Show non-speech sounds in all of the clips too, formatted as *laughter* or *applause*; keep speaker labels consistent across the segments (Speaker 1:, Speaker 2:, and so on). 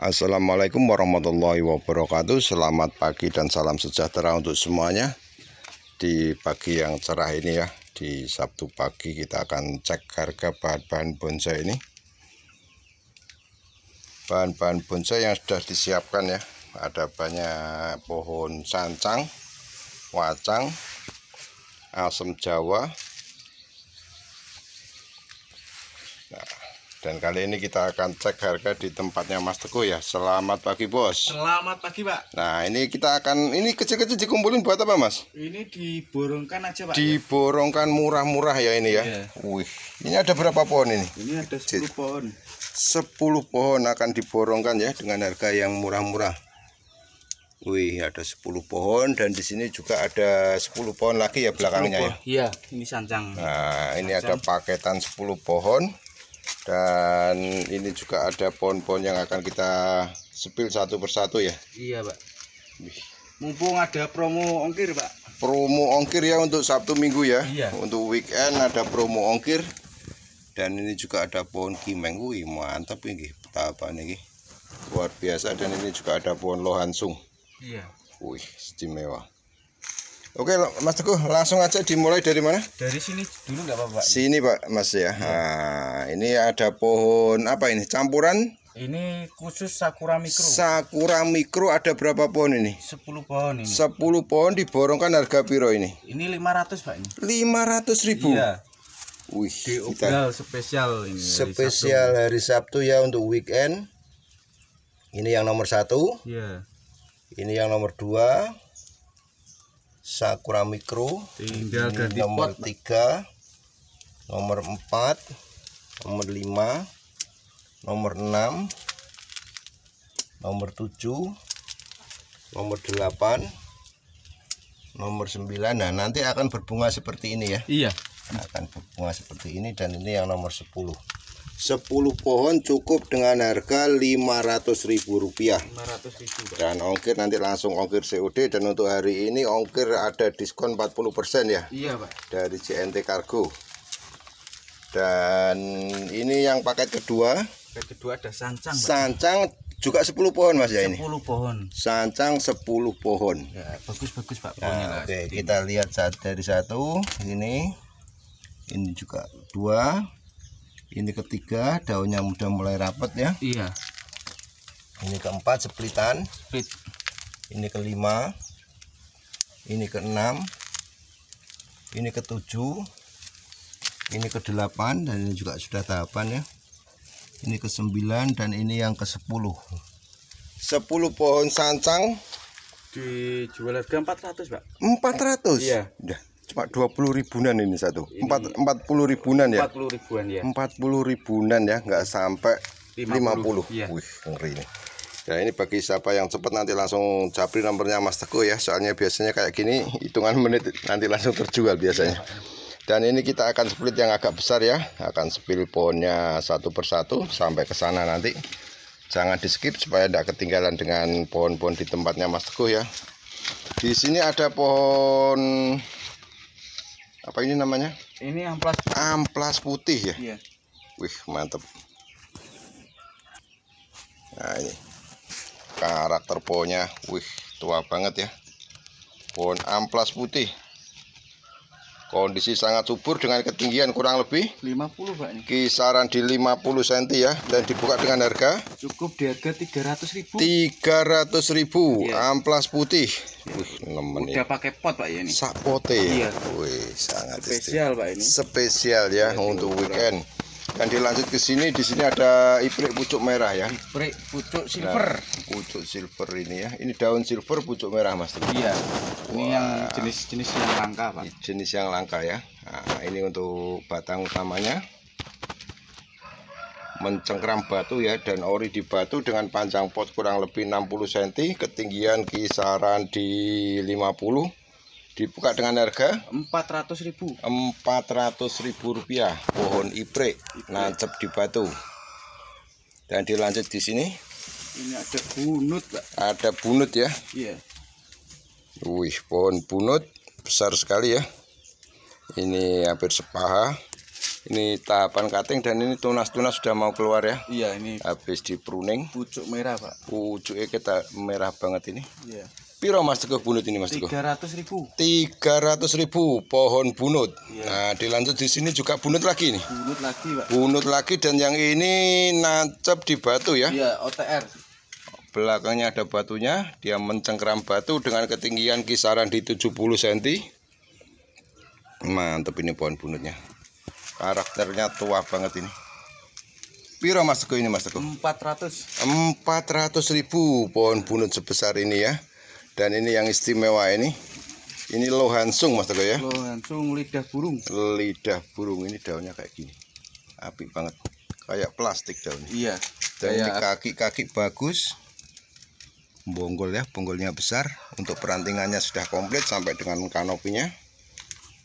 Speaker 1: Assalamualaikum warahmatullahi wabarakatuh Selamat pagi dan salam sejahtera untuk semuanya Di pagi yang cerah ini ya Di Sabtu pagi kita akan cek harga bahan-bahan bonsai ini Bahan-bahan bonsai yang sudah disiapkan ya Ada banyak pohon sancang Wacang Asam jawa Nah dan kali ini kita akan cek harga di tempatnya Mas Teguh ya. Selamat pagi, Bos. Selamat pagi, Pak. Nah, ini kita akan ini kecil-kecil dikumpulin buat apa, Mas? Ini diborongkan aja, Pak. Ya. Diborongkan murah-murah ya ini ya. Iya. Wih, ini ada berapa pohon ini? Ini ada 10 pohon. 10 pohon akan diborongkan ya dengan harga yang murah-murah. Wih, ada 10 pohon dan di sini juga ada 10 pohon lagi ya belakangnya ya. Iya, ini sancang. Nah, ini sancang. ada paketan 10 pohon dan ini juga ada pohon-pohon yang akan kita sepil satu persatu ya iya pak mumpung ada promo ongkir pak promo ongkir ya untuk Sabtu Minggu ya iya. untuk weekend ada promo ongkir dan ini juga ada pohon kimeng wih mantap ini tahapan ini luar biasa dan ini juga ada pohon lohansung iya wih istimewa Oke, Mas Teguh, langsung aja dimulai dari mana? Dari sini dulu nggak apa-apa. Sini Pak Mas ya. Iya. Nah, ini ada pohon apa ini? Campuran? Ini khusus sakura mikro. Sakura mikro ada berapa pohon ini? 10 pohon ini. 10 pohon diborongkan harga piro ini? Ini 500, Pak ini. 500 ribu. Iya. Wih, kita spesial ini. Spesial hari Sabtu. hari Sabtu ya untuk weekend. Ini yang nomor satu. Iya. Ini yang nomor dua Sakura Mikro tinggal ganti nomor pot, 3 nomor 4 nomor 5 nomor 6 nomor 7 nomor 8 nomor 9 nah nanti akan berbunga seperti ini ya iya akan berbunga seperti ini dan ini yang nomor 10 10 pohon cukup dengan harga Rp500.000. Dan ongkir nanti langsung ongkir COD dan untuk hari ini ongkir ada diskon 40% ya. Iya, Pak. Dari JNT Cargo Dan ini yang paket kedua. Paket kedua ada sancang. Pak. Sancang juga 10 pohon Mas ya ini. 10 pohon. Sancang 10 pohon. bagus ya, bagus-bagus Pak ya, oke, kita lihat saat dari satu ini. Ini juga dua ini ketiga daunnya sudah mulai rapat ya iya ini keempat seplitan. split ini kelima ini keenam ini ketujuh ini kedelapan dan ini juga sudah tahapan ya ini ke sembilan dan ini yang ke sepuluh sepuluh pohon sancang dijual harga ratus pak 400 iya udah cuma puluh ribuan ini satu. empat ya? empat puluh ribuan ya. empat puluh ribuan ya. 40 ribunan ya, nggak sampai lima puluh, Ya. Wih, ngeri ini. Ya ini bagi siapa yang cepat nanti langsung japri nomornya Mas Teguh ya. Soalnya biasanya kayak gini hitungan menit nanti langsung terjual biasanya. Dan ini kita akan split yang agak besar ya. Akan spill pohonnya satu persatu sampai ke sana nanti. Jangan di skip supaya tidak ketinggalan dengan pohon-pohon di tempatnya Mas Teguh ya. Di sini ada pohon apa ini namanya ini amplas putih. amplas putih ya iya. wih mantep nah ini karakter pohonnya wih tua banget ya pohon amplas putih Kondisi sangat subur dengan ketinggian kurang lebih 50 Pak ini. Kisaran di 50 cm ya dan dibuka dengan harga cukup di harga 300.000. 300.000 iya. amplas putih. Wih, nemen Udah ya. pakai pot Pak ya ini. Sak pote. Iya. Wih, sangat spesial istimewa. Pak ini. Spesial ya, ya untuk weekend. weekend dan dilanjut ke sini di sini ada iprik pucuk merah ya iprik pucuk nah, silver nah, pucuk silver ini ya ini daun silver pucuk merah mas iya Wah. ini yang jenis-jenis yang langka pak jenis yang langka ya nah, ini untuk batang utamanya mencengkram batu ya dan ori di batu dengan panjang pot kurang lebih 60 cm ketinggian kisaran di 50 dibuka dengan harga 400.000 400.000 rupiah pohon iprek nancep di batu dan dilanjut di sini ini ada bunut Pak. ada bunut ya iya wih pohon bunut besar sekali ya ini hampir sepaha ini tahapan cutting dan ini tunas-tunas sudah mau keluar ya iya ini habis di pruning pucuk merah Pak pucuknya kita merah banget ini iya Piro Mas Teguh bunut ini Mas Teguh? 300 ribu 300 ribu pohon bunut Iya. Nah dilanjut di sini juga bunut lagi nih Bunut lagi Pak Bunut lagi dan yang ini nancep di batu ya Iya OTR Belakangnya ada batunya Dia mencengkram batu dengan ketinggian kisaran di 70 cm Mantep ini pohon bunutnya Karakternya tua banget ini Piro Mas Teguh ini Mas Teguh? 400 400 ribu pohon bunut sebesar ini ya dan ini yang istimewa ini. Ini lohansung Mas Teguh ya. Lohansung lidah burung. Lidah burung ini daunnya kayak gini. Api banget. Kayak plastik daunnya. Iya. Dan kayak... kaki-kaki bagus. Bonggol ya, bonggolnya besar. Untuk perantingannya sudah komplit sampai dengan kanopinya.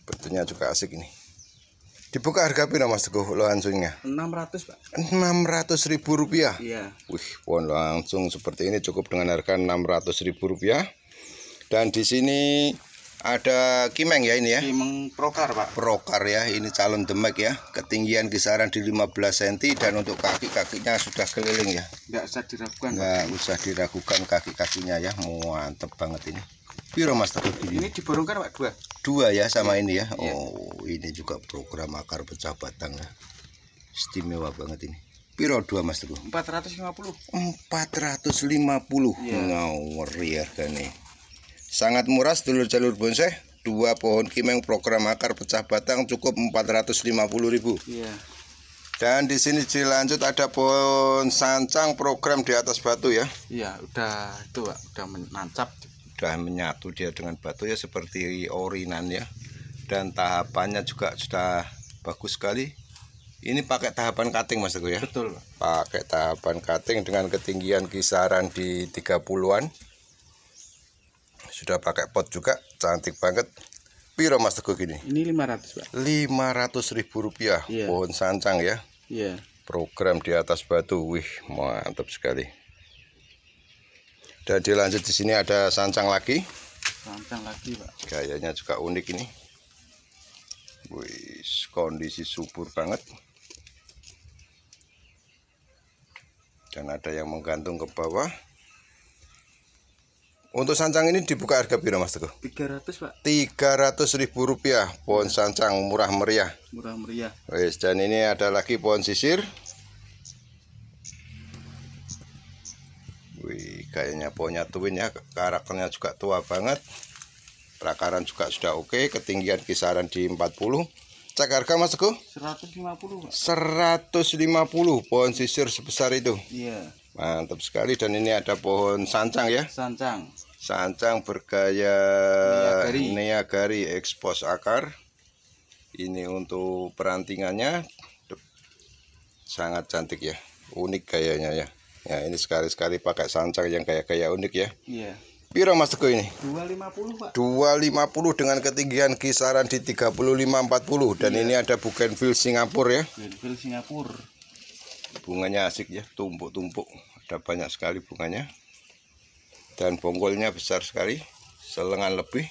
Speaker 1: Bentuknya juga asik ini. Dibuka harga berapa Mas Teguh lo langsungnya? 600, Pak. 600 ribu rupiah. Iya. Wih, pohon langsung seperti ini cukup dengan harga 600 ribu rupiah. Dan di sini ada kimeng ya ini ya. Kimeng prokar, Pak. Prokar ya, ini calon demek ya. Ketinggian kisaran di 15 cm dan untuk kaki-kakinya sudah keliling ya. Enggak usah diragukan. Enggak usah diragukan kaki-kakinya ya. Mantep banget ini. Piro Mas Ini, ini diborongkan Pak dua. Dua ya sama ini ya. Iya. Oh, ini juga program akar pecah batang ya. Istimewa banget ini. Piro dua Mas Teguh? ratus lima puluh. Iya. Ngawur ya harganya. Sangat murah sedulur-jalur bonsai. Dua pohon kimeng program akar pecah batang cukup empat ratus lima puluh ribu. Iya. Dan di sini dilanjut ada pohon sancang program di atas batu ya. Iya, udah itu Pak, udah menancap sudah menyatu dia dengan batu ya seperti orinan ya dan tahapannya juga sudah bagus sekali ini pakai tahapan cutting mas Teguh ya betul pakai tahapan cutting dengan ketinggian kisaran di 30an sudah pakai pot juga cantik banget piro mas Teguh gini ini 500 pak 500 ribu rupiah yeah. pohon sancang ya iya yeah. program di atas batu wih mantap sekali dan dilanjut di sini ada sancang lagi. Sancang lagi, Pak. Gayanya juga unik ini. Wih, kondisi subur banget. Dan ada yang menggantung ke bawah. Untuk sancang ini dibuka harga berapa Mas Teguh? 300, Pak. 300 ribu rupiah pohon sancang murah meriah. Murah meriah. Wih, dan ini ada lagi pohon sisir. kayaknya pohonnya tuin ya karakternya juga tua banget perakaran juga sudah oke ketinggian kisaran di 40 cek harga mas Teguh 150 Pak. 150 pohon sisir sebesar itu iya mantap sekali dan ini ada pohon sancang ya sancang sancang bergaya neagari, neagari ekspos akar ini untuk perantingannya sangat cantik ya unik kayaknya ya Ya ini sekali-sekali pakai sancar yang kayak-kayak unik ya. Iya. Piro Mas Teguh ini? 250 Pak. 250 dengan ketinggian kisaran di 35 40 dan iya. ini ada bougainville Singapura ya. Bougainville Singapura. Bunganya asik ya, tumpuk-tumpuk. Ada banyak sekali bunganya. Dan bonggolnya besar sekali, selengan lebih.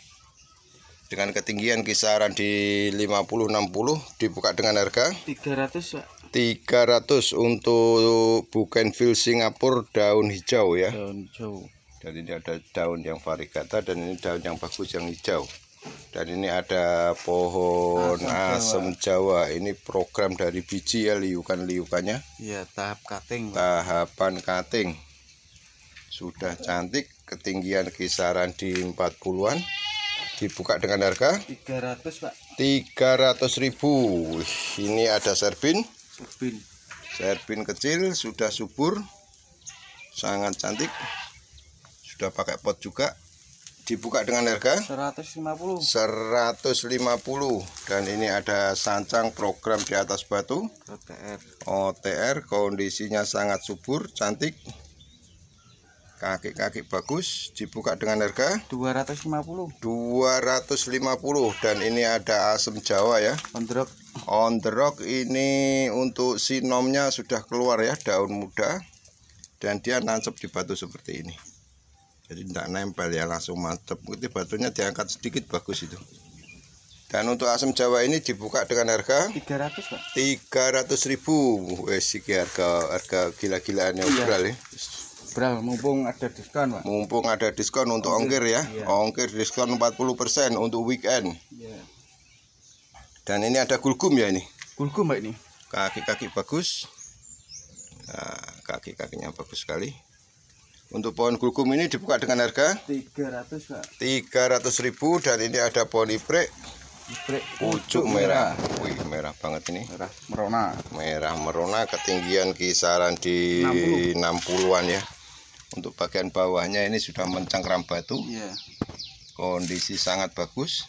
Speaker 1: Dengan ketinggian kisaran di 50 60 dibuka dengan harga 300 Pak. 300 untuk bukenvil Singapura daun hijau ya daun hijau dan ini ada daun yang varigata dan ini daun yang bagus yang hijau dan ini ada pohon asam, jawa. jawa. Ini program dari biji ya liukan-liukannya. Iya, tahap cutting. Tahapan cutting. Sudah cantik, ketinggian kisaran di 40-an. Dibuka dengan harga 300, Pak. ribu. Ini ada serbin. Serbin. pin kecil sudah subur. Sangat cantik. Sudah pakai pot juga. Dibuka dengan harga 150. 150 dan ini ada sancang program di atas batu. OTR. OTR kondisinya sangat subur, cantik kaki-kaki bagus dibuka dengan harga 250 250 dan ini ada asem jawa ya on the rock on the rock ini untuk sinomnya sudah keluar ya daun muda dan dia nancep di batu seperti ini jadi tidak nempel ya langsung mantep itu batunya diangkat sedikit bagus itu dan untuk asam jawa ini dibuka dengan harga 300 Pak. 300 ribu wes iki harga harga gila-gilaan iya. ya ya Berapa mumpung ada diskon, Pak? Mumpung ada diskon untuk ongkir, ongkir ya. Iya. Ongkir diskon 40% untuk weekend. Iya. Dan ini ada gulgum ya ini. Gulgum, Pak ini. Kaki-kaki bagus. Nah, kaki-kakinya bagus sekali. Untuk pohon gulgum ini dibuka dengan harga 300, Pak. 300 ribu dan ini ada pohon iprek. Iprek pucuk merah. merah. Wih, merah banget ini. Merah merona. Merah merona ketinggian kisaran di 60-an ya untuk bagian bawahnya ini sudah mencengkram batu yeah. kondisi sangat bagus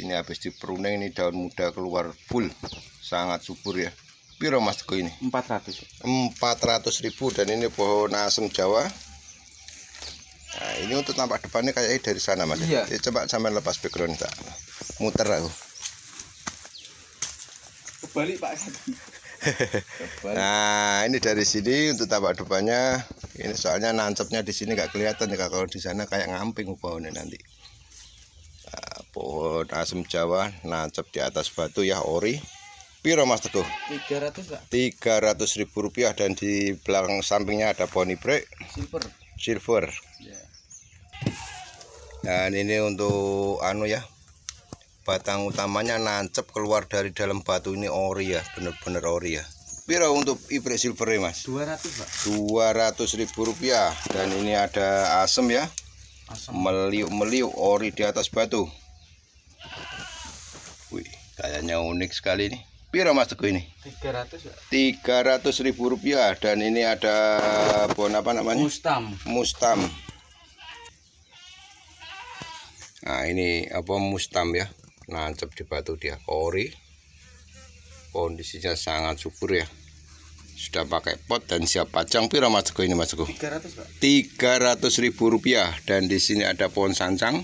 Speaker 1: ini habis diperuning ini daun muda keluar full sangat subur ya piro mas Teguh ini 400 400 ribu dan ini pohon asem jawa nah ini untuk tampak depannya kayak dari sana mas iya. ya, coba sampai lepas background tak muter aku kebalik pak *laughs* nah ini dari sini untuk tapak depannya ini soalnya nancepnya di sini nggak kelihatan ya kalau di sana kayak ngamping pohonnya nanti nah, pohon asam jawa nancep di atas batu ya ori piro mas teguh 300 ribu rupiah dan di belakang sampingnya ada pohon ibrek silver silver ya. dan ini untuk anu ya batang utamanya nancep keluar dari dalam batu ini ori ya bener-bener ori ya biro untuk ibrik silver mas? 200 pak 200 ribu rupiah dan ini ada asem ya meliuk-meliuk ori di atas batu wih kayaknya unik sekali ini. biro mas Teguh ini? 300 pak 300 ribu rupiah dan ini ada bon apa namanya? Mustam Mustam Nah ini apa mustam ya nancep di batu dia kori kondisinya sangat subur ya sudah pakai pot dan siap pajang pira Mas ini Mas Go 300 300 ribu rupiah dan di sini ada pohon sancang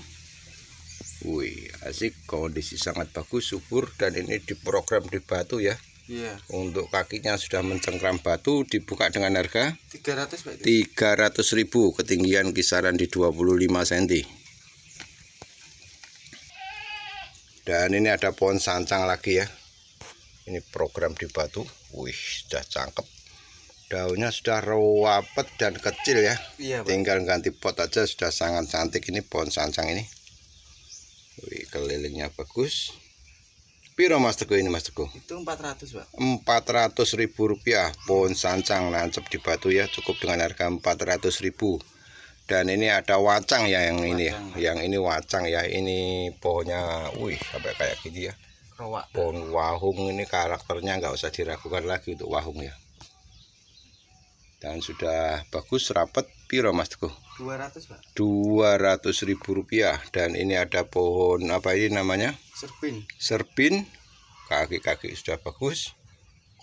Speaker 1: wih asik kondisi sangat bagus subur dan ini diprogram di batu ya Iya. Untuk kakinya sudah mencengkram batu dibuka dengan harga 300 300 ribu ketinggian kisaran di 25 cm. dan ini ada pohon sancang lagi ya ini program di batu wih sudah cangkep daunnya sudah rawapet dan kecil ya iya, tinggal ganti pot aja sudah sangat cantik ini pohon sancang ini wih kelilingnya bagus Piro Mas Teguh ini Mas Teguh? Itu 400, Pak. 400 ribu rupiah pohon sancang lancap di batu ya, cukup dengan harga 400 ribu dan ini ada wacang ya yang ya. wacang. ini yang ini wacang ya ini pohonnya wih sampai kayak gini ya pohon wahung ini karakternya nggak usah diragukan lagi untuk wahung ya dan sudah bagus rapet piro mas teguh 200 ribu rupiah dan ini ada pohon apa ini namanya serpin serpin kaki-kaki sudah bagus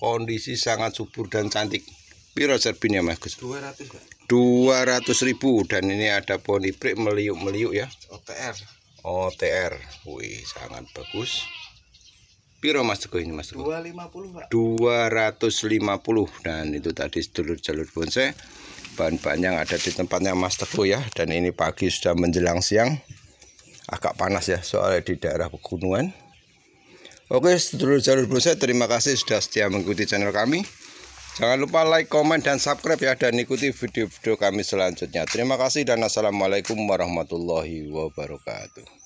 Speaker 1: kondisi sangat subur dan cantik piro serbinnya mas Gus 200 ratus 200.000 ribu dan ini ada poni prik meliuk-meliuk ya OTR OTR wih sangat bagus Piro Mas Teguh ini Mas Teguh? 250 Pak 250 dan itu tadi sedulur jalur bonsai bahan-bahan yang ada di tempatnya Mas Teguh ya dan ini pagi sudah menjelang siang agak panas ya soalnya di daerah pegunungan Oke, sedulur jalur bonsai, terima kasih sudah setia mengikuti channel kami. Jangan lupa like, komen, dan subscribe ya. Dan ikuti video-video kami selanjutnya. Terima kasih dan Assalamualaikum warahmatullahi wabarakatuh.